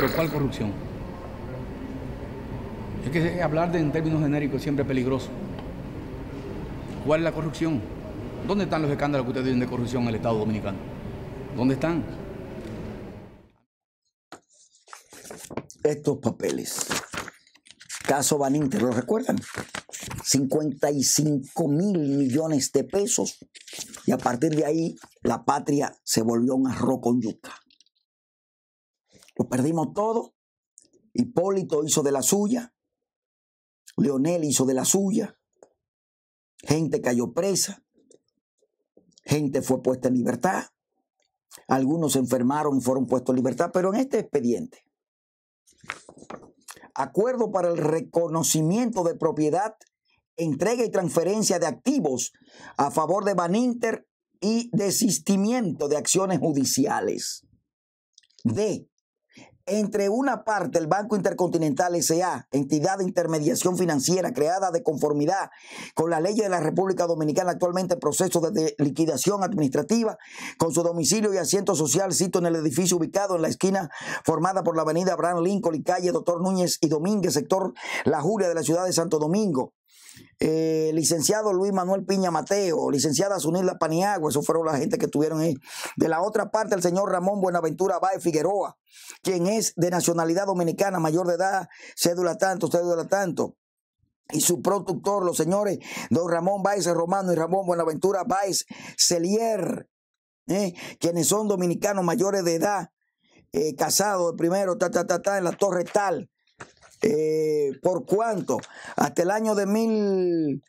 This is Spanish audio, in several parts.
Pero ¿cuál corrupción? Es que hablar en términos genéricos siempre es peligroso. ¿Cuál es la corrupción? ¿Dónde están los escándalos que ustedes tienen de corrupción en el Estado Dominicano? ¿Dónde están? Estos papeles. Caso Van ¿lo recuerdan? 55 mil millones de pesos. Y a partir de ahí, la patria se volvió un arroz con yuca. Lo perdimos todo. Hipólito hizo de la suya. Leonel hizo de la suya. Gente cayó presa. Gente fue puesta en libertad. Algunos se enfermaron, fueron puestos en libertad. Pero en este expediente, acuerdo para el reconocimiento de propiedad, entrega y transferencia de activos a favor de Baninter y desistimiento de acciones judiciales. D entre una parte el Banco Intercontinental S.A., entidad de intermediación financiera creada de conformidad con la ley de la República Dominicana, actualmente en proceso de liquidación administrativa, con su domicilio y asiento social, cito en el edificio ubicado en la esquina formada por la avenida Abraham Lincoln y calle Doctor Núñez y Domínguez, sector La Julia de la ciudad de Santo Domingo, eh, licenciado Luis Manuel Piña Mateo, licenciada Zunila Paniagua, eso fueron la gente que estuvieron ahí. De la otra parte, el señor Ramón Buenaventura Baez Figueroa, quien es de nacionalidad dominicana, mayor de edad, cédula tanto, cédula tanto y su productor, los señores don Ramón Baez Romano y Ramón Buenaventura Baez Celier, eh, quienes son dominicanos mayores de edad, eh, casados primero, ta, ta, ta, ta, en la torre tal. Eh, por cuánto, hasta el año de mil,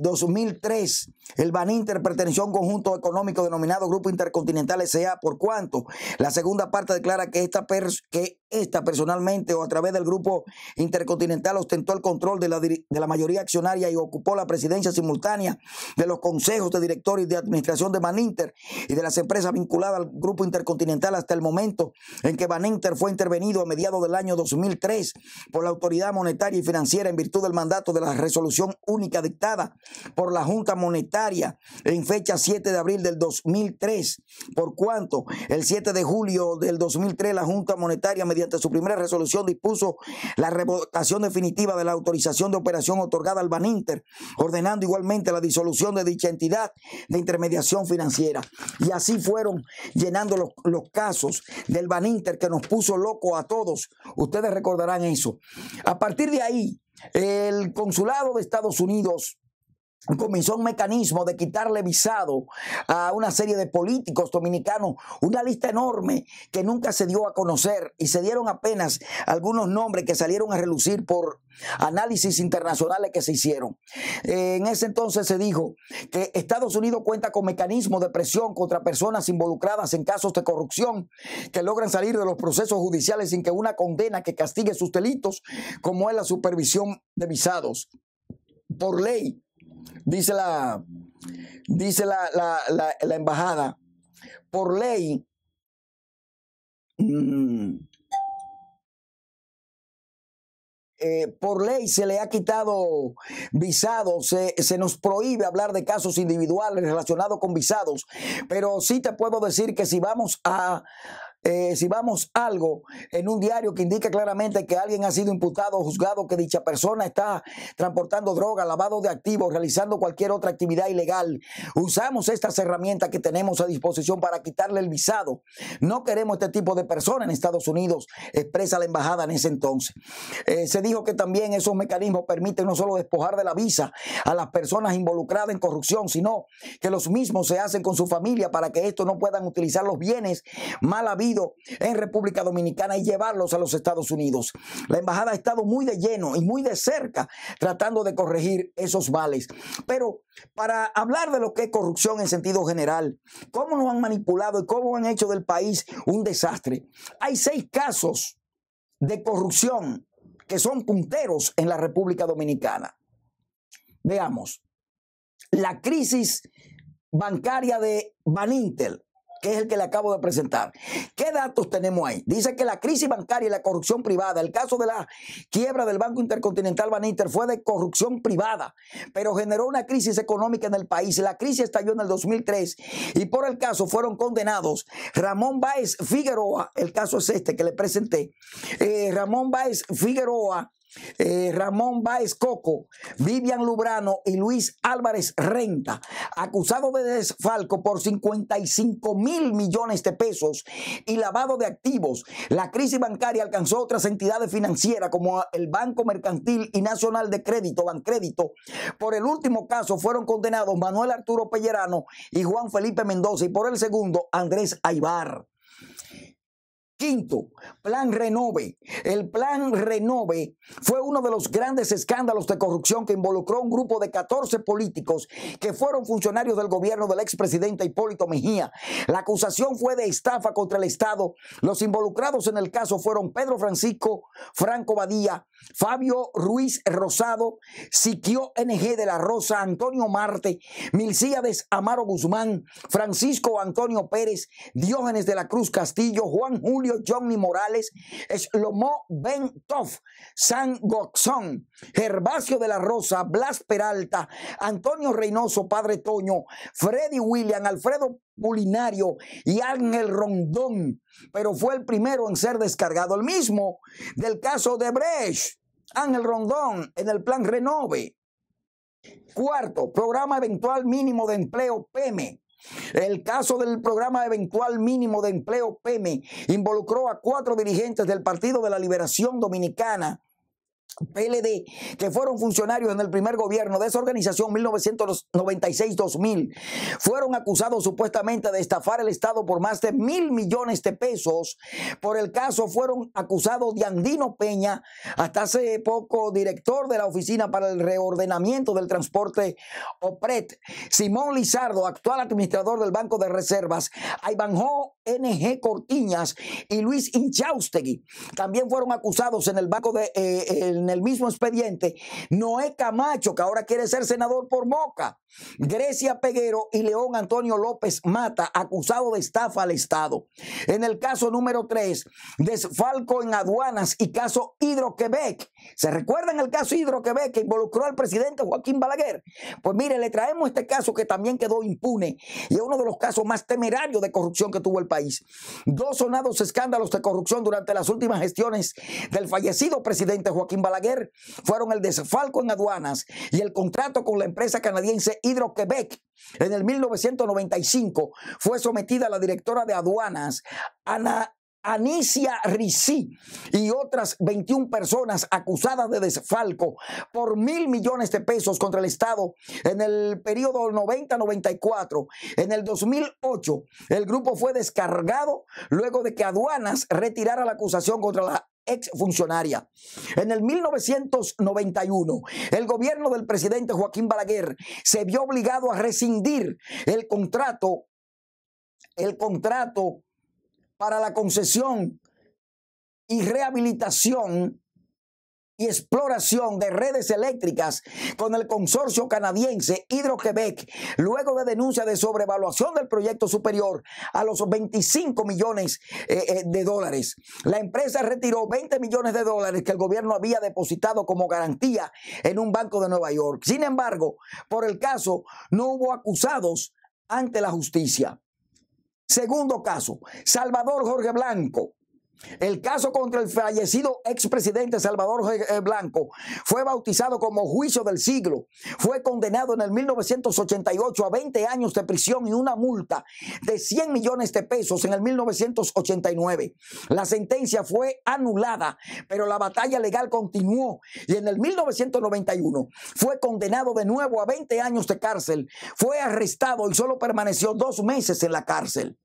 2003, eh, eh, el Baninter perteneció a un conjunto económico denominado Grupo Intercontinental S.A. ¿Por cuánto? La segunda parte declara que esta, que esta personalmente o a través del grupo intercontinental ostentó el control de la, mayoría accionaria y ocupó la presidencia simultánea de los consejos de directores de administración de Maninter y de las empresas vinculadas al grupo intercontinental hasta el momento en que Maninter fue intervenido a mediados del año 2003 por la autoridad monetaria y financiera en virtud del mandato de la resolución única dictada por la Junta Monetaria en fecha 7 de abril del 2003, por cuanto el 7 de julio del 2003 la Junta Monetaria mediante ante su primera resolución, dispuso la revocación definitiva de la autorización de operación otorgada al Baninter, ordenando igualmente la disolución de dicha entidad de intermediación financiera. Y así fueron llenando los, casos del Baninter que nos puso loco a todos. Ustedes recordarán eso. A partir de ahí, el consulado de Estados Unidos comenzó un mecanismo de quitarle visado a una serie de políticos dominicanos, una lista enorme que nunca se dio a conocer y se dieron apenas algunos nombres que salieron a relucir por análisis internacionales que se hicieron. Eh, en ese entonces se dijo que Estados Unidos cuenta con mecanismos de presión contra personas involucradas en casos de corrupción que logran salir de los procesos judiciales sin que una condena que castigue sus delitos, como es la supervisión de visados por ley dice la, dice la, la, la, embajada, por ley, mm, eh, por ley se le ha quitado visados, se, se, nos prohíbe hablar de casos individuales relacionados con visados, pero sí te puedo decir que si vamos a, eh, si vamos algo en un diario que indica claramente que alguien ha sido imputado o juzgado, que dicha persona está transportando droga, lavado de activos, realizando cualquier otra actividad ilegal, usamos estas herramientas que tenemos a disposición para quitarle el visado. No queremos este tipo de personas en Estados Unidos, expresa la embajada en ese entonces. Eh, se dijo que también esos mecanismos permiten no solo despojar de la visa a las personas involucradas en corrupción, sino que los mismos se hacen con su familia para que estos no puedan utilizar los bienes mal habidos en República Dominicana y llevarlos a los Estados Unidos. La embajada ha estado muy de lleno y muy de cerca tratando de corregir esos males. Pero para hablar de lo que es corrupción en sentido general, cómo nos han manipulado y cómo han hecho del país un desastre, hay seis casos de corrupción que son punteros en la República Dominicana. Veamos, la crisis bancaria de Banintel, que es el que le acabo de presentar. ¿Qué datos tenemos ahí? Dice que la crisis bancaria y la corrupción privada, el caso de la quiebra del Banco Intercontinental Baninter fue de corrupción privada, pero generó una crisis económica en el país. La crisis estalló en el 2003 y por el caso fueron condenados Ramón Báez Figueroa, el caso es este que le presenté, eh, Ramón Báez Figueroa eh, Ramón Baez Coco, Vivian Lubrano y Luis Álvarez Renta, acusados de desfalco por 55 mil millones de pesos y lavado de activos. La crisis bancaria alcanzó otras entidades financieras como el Banco Mercantil y Nacional de Crédito, Bancrédito. Por el último caso fueron condenados Manuel Arturo Pellerano y Juan Felipe Mendoza y por el segundo Andrés Aibar. Quinto, Plan Renove. El Plan Renove fue uno de los grandes escándalos de corrupción que involucró a un grupo de 14 políticos que fueron funcionarios del gobierno del expresidente Hipólito Mejía. La acusación fue de estafa contra el Estado. Los involucrados en el caso fueron Pedro Francisco, Franco Badía, Fabio Ruiz Rosado, Siquio NG de la Rosa, Antonio Marte, Milcíades Amaro Guzmán, Francisco Antonio Pérez, Diógenes de la Cruz Castillo, Juan Julio Johnny Morales, Slomo Bentov, San Goxón, Gervasio de la Rosa, Blas Peralta, Antonio Reynoso, Padre Toño, Freddy William, Alfredo Pulinario y Ángel Rondón, pero fue el primero en ser descargado. El mismo del caso de Brecht, Ángel Rondón en el plan Renove. Cuarto, programa eventual mínimo de empleo PEME. El caso del programa eventual mínimo de empleo PEME involucró a cuatro dirigentes del Partido de la Liberación Dominicana PLD, que fueron funcionarios en el primer gobierno de esa organización 1996-2000, fueron acusados supuestamente de estafar el Estado por más de mil millones de pesos. Por el caso fueron acusados de Andino Peña, hasta hace poco director de la Oficina para el Reordenamiento del Transporte OPRET, Simón Lizardo, actual administrador del Banco de Reservas, Aybanjo NG Cortiñas y Luis Inchaustegui. También fueron acusados en el, banco de, eh, el mismo expediente Noé Camacho, que ahora quiere ser senador por Moca, Grecia Peguero y León Antonio López Mata, acusado de estafa al Estado. En el caso número 3, desfalco en aduanas y caso Hidroquebec. ¿Se recuerdan el caso Hidroquebec que involucró al presidente Joaquín Balaguer? Pues mire, le traemos este caso que también quedó impune y es uno de los casos más temerarios de corrupción que tuvo el país país. Dos sonados escándalos de corrupción durante las últimas gestiones del fallecido presidente Joaquín Balaguer fueron el desfalco en aduanas y el contrato con la empresa canadiense Quebec En el 1995 fue sometida la directora de aduanas, Ana Anicia Rizzi y otras 21 personas acusadas de desfalco por mil millones de pesos contra el Estado en el periodo 90-94. En el 2008, el grupo fue descargado luego de que aduanas retirara la acusación contra la ex funcionaria. En el 1991, el gobierno del presidente Joaquín Balaguer se vio obligado a rescindir el contrato el contrato para la concesión y rehabilitación y exploración de redes eléctricas con el consorcio canadiense Hidroquebec, luego de denuncia de sobrevaluación del proyecto superior a los 25 millones eh, eh, de dólares. La empresa retiró 20 millones de dólares que el gobierno había depositado como garantía en un banco de Nueva York. Sin embargo, por el caso no hubo acusados ante la justicia. Segundo caso, Salvador Jorge Blanco, el caso contra el fallecido expresidente Salvador eh, Blanco fue bautizado como juicio del siglo. Fue condenado en el 1988 a 20 años de prisión y una multa de 100 millones de pesos en el 1989. La sentencia fue anulada, pero la batalla legal continuó y en el 1991 fue condenado de nuevo a 20 años de cárcel. Fue arrestado y solo permaneció dos meses en la cárcel.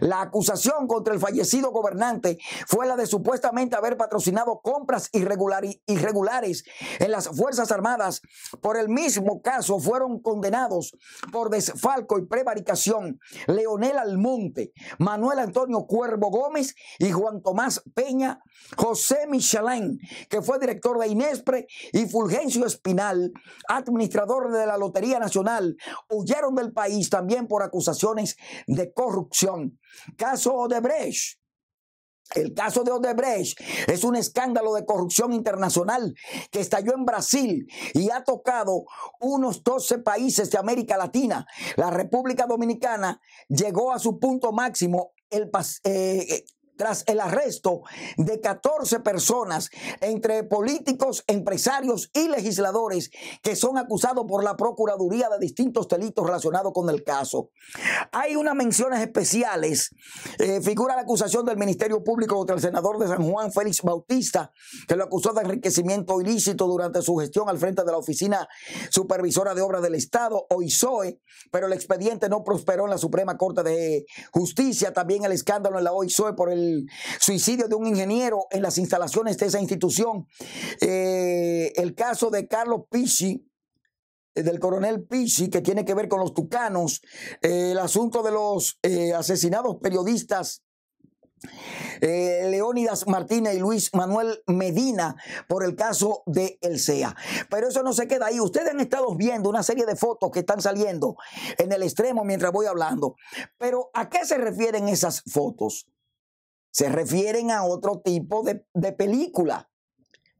La acusación contra el fallecido gobernante fue la de supuestamente haber patrocinado compras irregulares en las Fuerzas Armadas. Por el mismo caso fueron condenados por desfalco y prevaricación Leonel Almonte, Manuel Antonio Cuervo Gómez y Juan Tomás Peña, José Michelin que fue director de Inespre, y Fulgencio Espinal, administrador de la Lotería Nacional. Huyeron del país también por acusaciones de corrupción. Caso Odebrecht. El caso de Odebrecht es un escándalo de corrupción internacional que estalló en Brasil y ha tocado unos 12 países de América Latina. La República Dominicana llegó a su punto máximo el, eh, eh tras el arresto de 14 personas, entre políticos, empresarios y legisladores que son acusados por la Procuraduría de distintos delitos relacionados con el caso. Hay unas menciones especiales. Eh, figura la acusación del Ministerio Público contra el senador de San Juan, Félix Bautista, que lo acusó de enriquecimiento ilícito durante su gestión al frente de la Oficina Supervisora de Obras del Estado, OISOE, pero el expediente no prosperó en la Suprema Corte de Justicia. También el escándalo en la OISOE por el suicidio de un ingeniero en las instalaciones de esa institución. Eh, el caso de Carlos Pichi, eh, del coronel Pichi, que tiene que ver con los tucanos. Eh, el asunto de los asesinados periodistas Leónidas Martínez y Luis Manuel Medina por el caso de El CEA. Pero eso no se queda ahí. Ustedes han estado viendo una serie de fotos que están saliendo en el extremo mientras voy hablando. Pero ¿a qué se refieren esas fotos? se refieren a otro tipo de, película.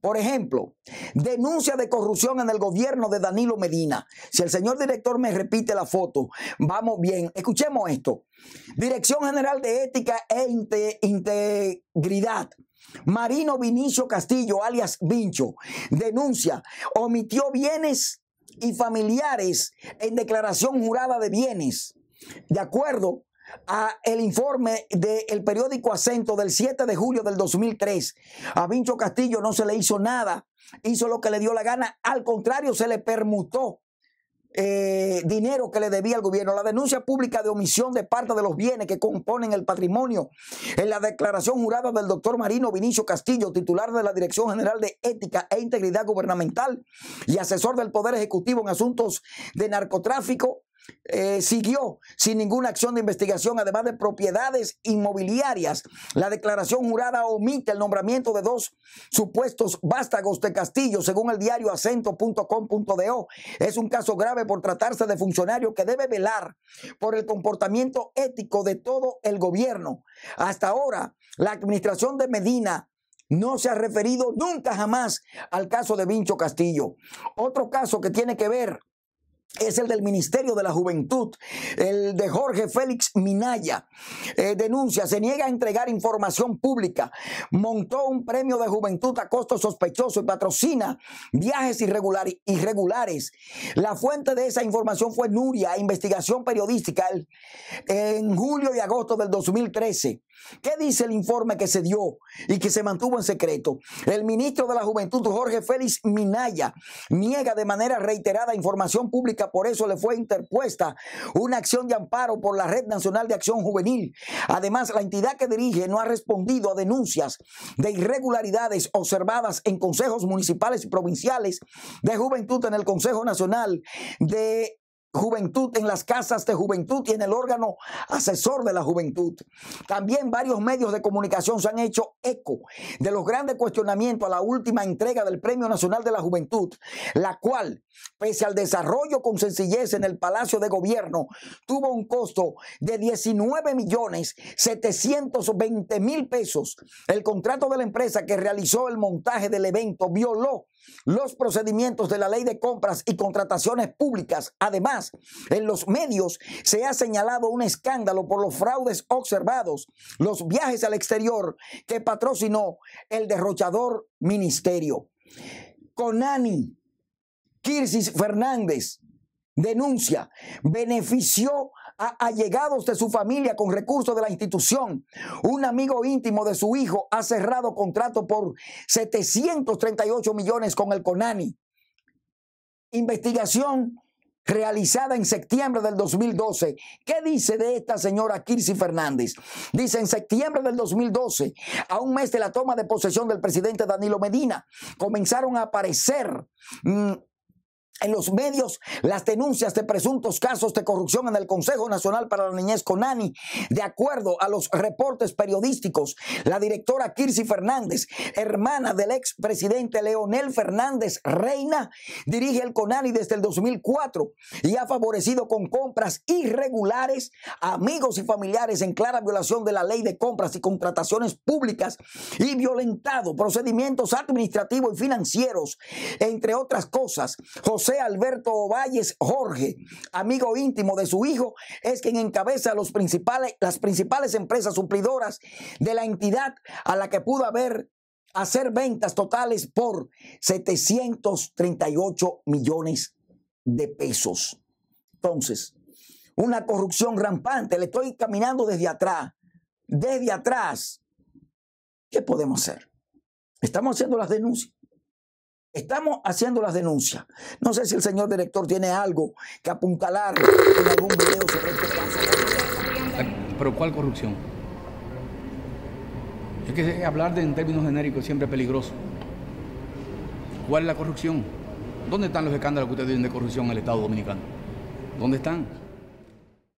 Por ejemplo, denuncia de corrupción en el gobierno de Danilo Medina. Si el señor director me repite la foto, vamos bien. Escuchemos esto. Dirección General de Ética e Integridad. Marino Vinicio Castillo, alias Vincho, denuncia, omitió bienes y familiares en declaración jurada de bienes. De acuerdo a el informe del periódico Acento del 7 de julio del 2003. A Vincho Castillo no se le hizo nada, hizo lo que le dio la gana, al contrario, se le permutó eh, dinero que le debía al gobierno, la denuncia pública de omisión de parte de los bienes que componen el patrimonio, en la declaración jurada del doctor Marino Vinicio Castillo, titular de la Dirección General de Ética e Integridad Gubernamental y asesor del Poder Ejecutivo en asuntos de narcotráfico, eh, siguió sin ninguna acción de investigación, además de propiedades inmobiliarias. La declaración jurada omite el nombramiento de dos supuestos vástagos de Castillo, según el diario acento.com.do. Es un caso grave por tratarse de funcionario que debe velar por el comportamiento ético de todo el gobierno. Hasta ahora, la administración de Medina no se ha referido nunca jamás al caso de Vincho Castillo. Otro caso que tiene que ver es el del Ministerio de la Juventud, el de Jorge Félix Minaya. Eh, denuncia, se niega a entregar información pública, montó un premio de juventud a costo sospechoso y patrocina viajes irregulares. La fuente de esa información fue Nuria, investigación periodística, en julio y agosto del 2013. ¿Qué dice el informe que se dio y que se mantuvo en secreto? El ministro de la Juventud, Jorge Félix Minaya, niega de manera reiterada información pública por eso le fue interpuesta una acción de amparo por la Red Nacional de Acción Juvenil. Además, la entidad que dirige no ha respondido a denuncias de irregularidades observadas en consejos municipales y provinciales de juventud en el Consejo Nacional de juventud en las casas de juventud y en el órgano asesor de la juventud. También varios medios de comunicación se han hecho eco de los grandes cuestionamientos a la última entrega del Premio Nacional de la Juventud, la cual, pese al desarrollo con sencillez en el Palacio de Gobierno, tuvo un costo de 19 millones 720 mil pesos. El contrato de la empresa que realizó el montaje del evento violó los procedimientos de la ley de compras y contrataciones públicas. Además, en los medios se ha señalado un escándalo por los fraudes observados, los viajes al exterior que patrocinó el derrochador ministerio. Conani Kirsis Fernández denuncia, benefició allegados de su familia con recursos de la institución. Un amigo íntimo de su hijo ha cerrado contrato por 738 millones con el CONANI. Investigación realizada en septiembre del 2012. ¿Qué dice de esta señora Kirsi Fernández? Dice, en septiembre del 2012, a un mes de la toma de posesión del presidente Danilo Medina, comenzaron a aparecer mm, en los medios las denuncias de presuntos casos de corrupción en el Consejo Nacional para la Niñez CONANI. De acuerdo a los reportes periodísticos, la directora Kirsi Fernández, hermana del expresidente Leonel Fernández Reina, dirige el CONANI desde el 2004 y ha favorecido con compras irregulares a amigos y familiares en clara violación de la ley de compras y contrataciones públicas y violentado procedimientos administrativos y financieros, entre otras cosas. José Alberto Ovalles Jorge, amigo íntimo de su hijo, es quien encabeza las principales empresas suplidoras de la entidad a la que pudo haber hacer ventas totales por 738 millones de pesos. Entonces, una corrupción rampante, le estoy caminando desde atrás, desde atrás. ¿Qué podemos hacer? Estamos haciendo las denuncias. Estamos haciendo las denuncias. No sé si el señor director tiene algo que apuntalar en algún video sobre este ¿Pero cuál corrupción? Es que hablar en términos genéricos siempre es peligroso. ¿Cuál es la corrupción? ¿Dónde están los escándalos que ustedes tienen de corrupción en el Estado Dominicano? ¿Dónde están?